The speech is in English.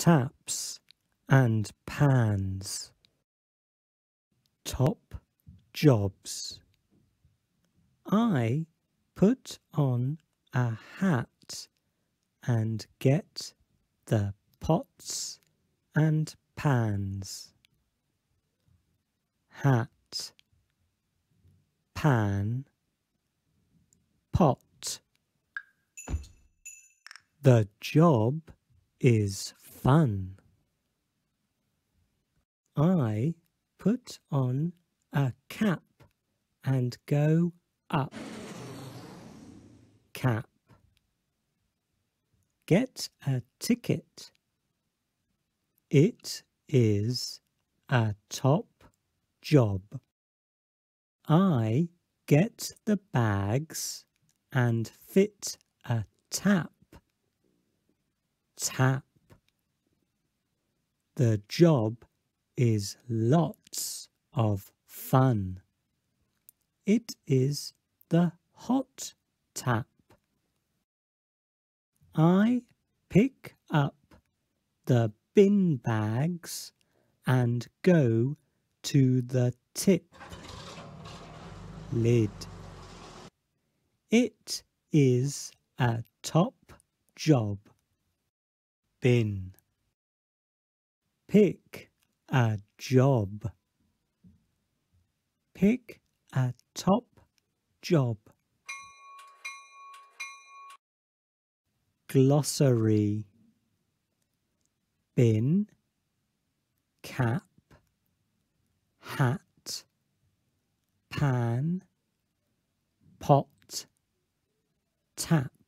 taps and pans. Top jobs. I put on a hat and get the pots and pans. Hat, pan, pot. The job is fun. I put on a cap and go up. Cap. Get a ticket. It is a top job. I get the bags and fit a tap. Tap. The job is lots of fun. It is the hot tap. I pick up the bin bags and go to the tip lid. It is a top job bin. Pick a job. Pick a top job. Glossary. Bin. Cap. Hat. Pan. Pot. Tap.